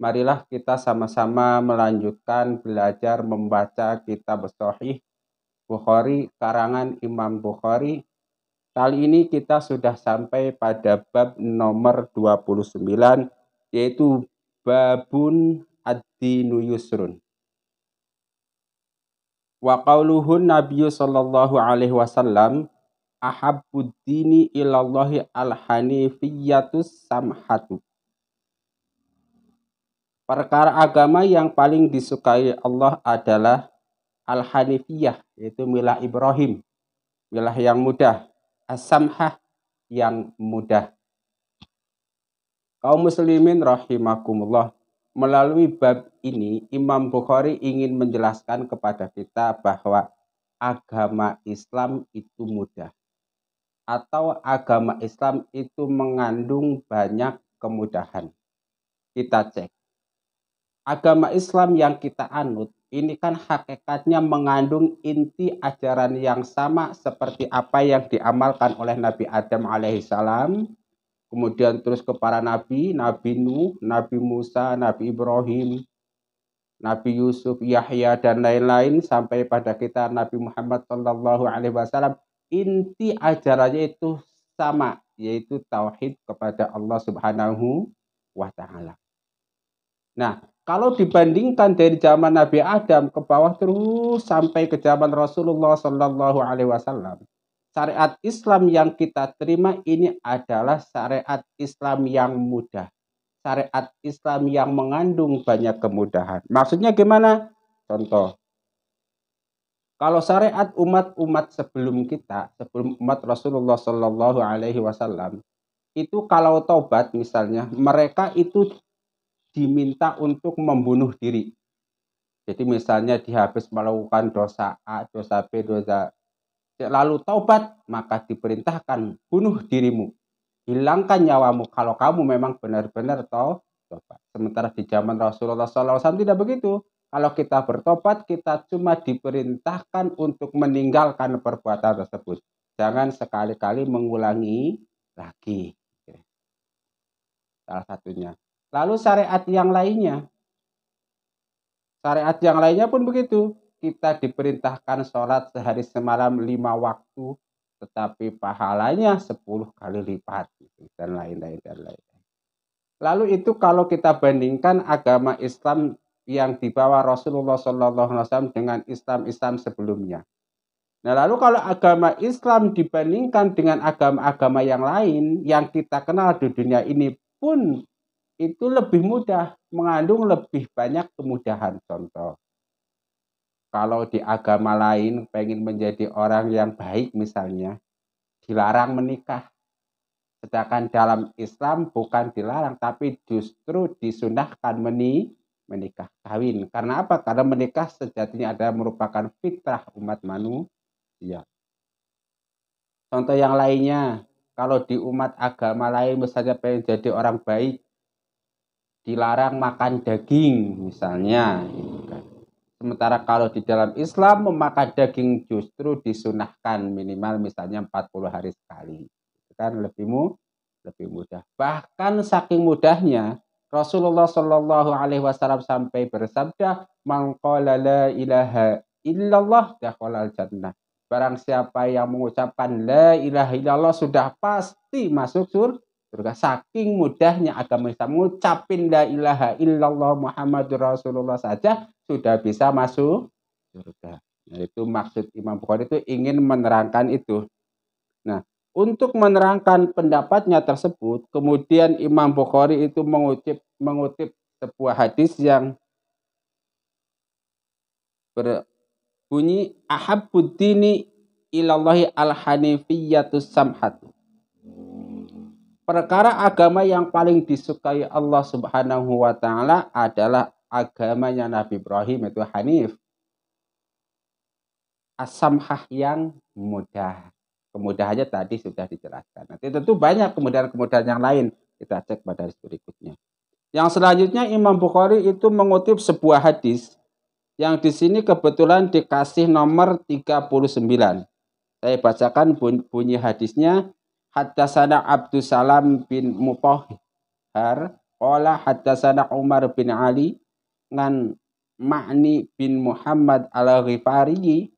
marilah kita sama-sama melanjutkan belajar membaca kitab Sahih Bukhari karangan Imam Bukhari. Kali ini kita sudah sampai pada bab nomor 29 yaitu babun ad-dinu yusrun. Wa qauluhun Nabi sallallahu alaihi wasallam ahabbud dini ilallahi al-hanifiyatus samhatu Perkara agama yang paling disukai Allah adalah Al-Hanifiyah, yaitu milah Ibrahim, milah yang mudah, As-Samhah yang mudah. Kaum muslimin rahimakumullah, melalui bab ini Imam Bukhari ingin menjelaskan kepada kita bahwa agama Islam itu mudah atau agama Islam itu mengandung banyak kemudahan. Kita cek agama Islam yang kita anut ini kan hakikatnya mengandung inti ajaran yang sama seperti apa yang diamalkan oleh Nabi Adam alaihissalam, kemudian terus ke para nabi, Nabi Nuh, Nabi Musa, Nabi Ibrahim, Nabi Yusuf, Yahya dan lain-lain sampai pada kita Nabi Muhammad Shallallahu Alaihi Wasallam inti ajarannya itu sama yaitu tauhid kepada Allah Subhanahu wa taala. Nah, kalau dibandingkan dari zaman Nabi Adam ke bawah terus sampai ke zaman Rasulullah Shallallahu Alaihi Wasallam, syariat Islam yang kita terima ini adalah syariat Islam yang mudah, syariat Islam yang mengandung banyak kemudahan. Maksudnya gimana? Contoh, kalau syariat umat-umat sebelum kita, sebelum umat Rasulullah Shallallahu Alaihi Wasallam, itu kalau taubat misalnya, mereka itu diminta untuk membunuh diri. Jadi misalnya dihabis melakukan dosa A, dosa B, dosa C, lalu taubat, maka diperintahkan bunuh dirimu. Hilangkan nyawamu kalau kamu memang benar-benar taubat. Sementara di zaman Rasulullah SAW tidak begitu. Kalau kita bertobat, kita cuma diperintahkan untuk meninggalkan perbuatan tersebut. Jangan sekali-kali mengulangi lagi. Salah satunya. Lalu syariat yang lainnya. Syariat yang lainnya pun begitu. Kita diperintahkan sholat sehari semalam lima waktu, tetapi pahalanya sepuluh kali lipat gitu, dan lain-lain dan lain. Lalu itu kalau kita bandingkan agama Islam yang dibawa Rasulullah SAW dengan Islam-Islam sebelumnya. Nah lalu kalau agama Islam dibandingkan dengan agama-agama yang lain yang kita kenal di dunia ini pun itu lebih mudah, mengandung lebih banyak kemudahan. Contoh, kalau di agama lain pengen menjadi orang yang baik misalnya, dilarang menikah. Sedangkan dalam Islam bukan dilarang, tapi justru disunahkan meni, menikah kawin. Karena apa? Karena menikah sejatinya adalah merupakan fitrah umat manusia. Contoh yang lainnya, kalau di umat agama lain misalnya pengen jadi orang baik, dilarang makan daging misalnya gitu kan. Sementara kalau di dalam Islam memakan daging justru disunahkan minimal misalnya 40 hari sekali. Kan lebih mu, lebih mudah. Bahkan saking mudahnya Rasulullah Shallallahu alaihi wasallam sampai bersabda, "Man la ilaha illallah dakhalal jannah." Barang siapa yang mengucapkan la ilaha illallah sudah pasti masuk surga surga. Saking mudahnya agama Islam ngucapin la ilaha illallah Muhammadur Rasulullah saja sudah bisa masuk surga. Nah, itu maksud Imam Bukhari itu ingin menerangkan itu. Nah, untuk menerangkan pendapatnya tersebut, kemudian Imam Bukhari itu mengutip mengutip sebuah hadis yang berbunyi ahabbuddini ilallahi al samhatu perkara agama yang paling disukai Allah Subhanahu wa taala adalah agamanya Nabi Ibrahim itu Hanif. Asamhah yang mudah. Kemudahannya tadi sudah dijelaskan. Nanti tentu banyak kemudahan-kemudahan yang lain. Kita cek pada hadis berikutnya. Yang selanjutnya Imam Bukhari itu mengutip sebuah hadis yang di sini kebetulan dikasih nomor 39. Saya bacakan bunyi hadisnya Hatta Hattasana Abdus Salam bin Mutahhar qala sana Umar bin Ali ngan Ma'ni bin Muhammad al-Ghifari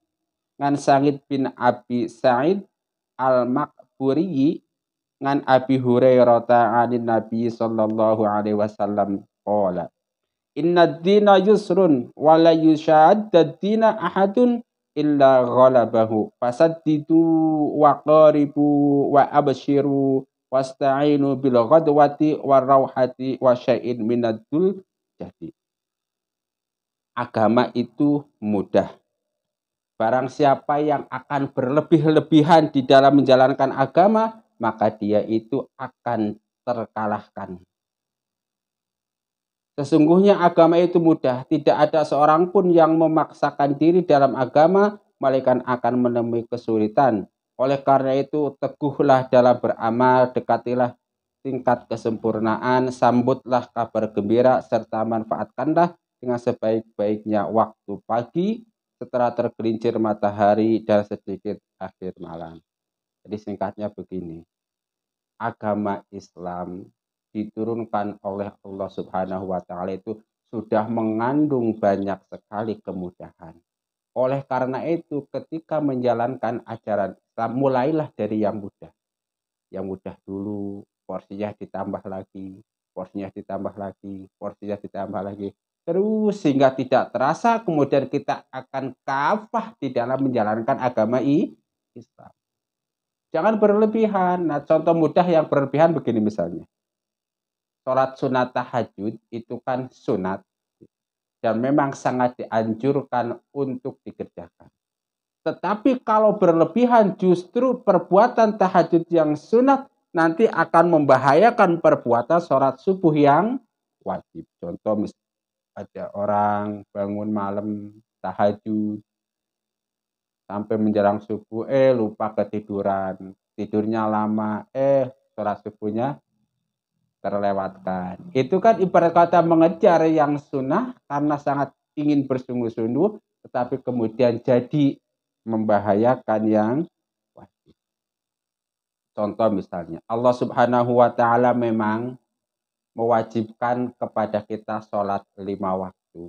ngan Sa'id bin Abi Sa'id al-Makburi ngan Abi Hurairah anin Nabi sallallahu alaihi wasallam qala Inna dina yusrun wala yushaddad dina ahadun illa ghalabahu fasaddidu wa qaribu wa abshiru wasta'inu bil ghadwati war rawhati wa syai'in minadul jadi agama itu mudah barang siapa yang akan berlebih-lebihan di dalam menjalankan agama maka dia itu akan terkalahkan Sesungguhnya agama itu mudah, tidak ada seorang pun yang memaksakan diri dalam agama, melainkan akan menemui kesulitan. Oleh karena itu, teguhlah dalam beramal, dekatilah tingkat kesempurnaan, sambutlah kabar gembira, serta manfaatkanlah dengan sebaik-baiknya waktu pagi setelah tergelincir matahari dan sedikit akhir malam. Jadi singkatnya begini, agama Islam diturunkan oleh Allah Subhanahu wa taala itu sudah mengandung banyak sekali kemudahan. Oleh karena itu, ketika menjalankan ajaran Islam, mulailah dari yang mudah. Yang mudah dulu, porsinya ditambah lagi, porsinya ditambah lagi, porsinya ditambah lagi. Terus sehingga tidak terasa, kemudian kita akan kafah di dalam menjalankan agama Islam. Jangan berlebihan. Nah, contoh mudah yang berlebihan begini misalnya sholat sunat tahajud itu kan sunat dan memang sangat dianjurkan untuk dikerjakan. Tetapi kalau berlebihan justru perbuatan tahajud yang sunat nanti akan membahayakan perbuatan sholat subuh yang wajib. Contoh ada orang bangun malam tahajud sampai menjelang subuh eh lupa ketiduran tidurnya lama eh sholat subuhnya terlewatkan. Itu kan ibarat kata mengejar yang sunnah karena sangat ingin bersungguh-sungguh, tetapi kemudian jadi membahayakan yang wajib. Contoh misalnya, Allah Subhanahu wa Ta'ala memang mewajibkan kepada kita sholat lima waktu.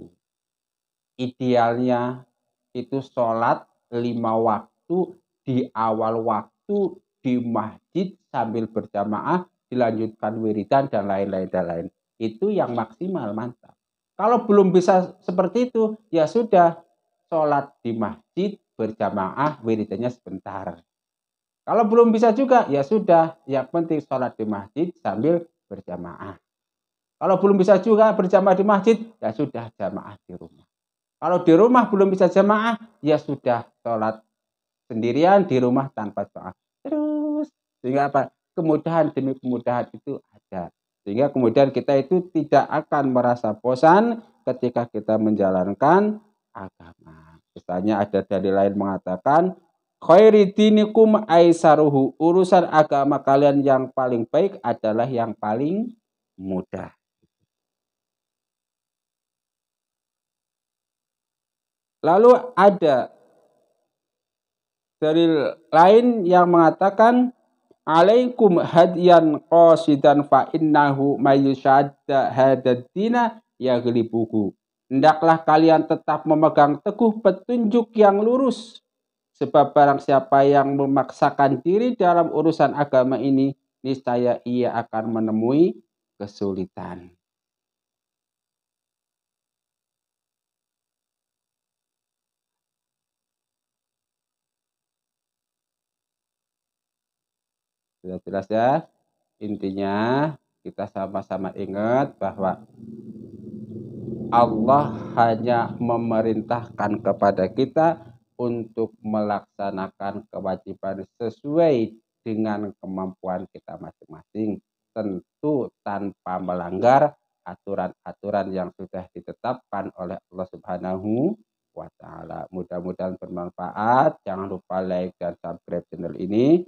Idealnya itu sholat lima waktu di awal waktu di masjid sambil berjamaah dilanjutkan wiridan dan lain-lain dan lain. Itu yang hmm. maksimal mantap. Kalau belum bisa seperti itu, ya sudah sholat di masjid berjamaah wiridannya sebentar. Kalau belum bisa juga, ya sudah. Yang penting sholat di masjid sambil berjamaah. Kalau belum bisa juga berjamaah di masjid, ya sudah jamaah di rumah. Kalau di rumah belum bisa jamaah, ya sudah sholat sendirian di rumah tanpa jamaah. Terus sehingga apa? kemudahan demi kemudahan itu ada. Sehingga kemudian kita itu tidak akan merasa bosan ketika kita menjalankan agama. Misalnya ada dari lain mengatakan khairi dinikum aisaruhu. Urusan agama kalian yang paling baik adalah yang paling mudah. Lalu ada dari lain yang mengatakan alaikum hadian qasidan fa innahu mayyushadda ya yaglibuhu. Hendaklah kalian tetap memegang teguh petunjuk yang lurus. Sebab barang siapa yang memaksakan diri dalam urusan agama ini, niscaya ia akan menemui kesulitan. Sudah jelas ya? Intinya kita sama-sama ingat bahwa Allah hanya memerintahkan kepada kita untuk melaksanakan kewajiban sesuai dengan kemampuan kita masing-masing, tentu tanpa melanggar aturan-aturan yang sudah ditetapkan oleh Allah Subhanahu wa Mudah-mudahan bermanfaat. Jangan lupa like dan subscribe channel ini.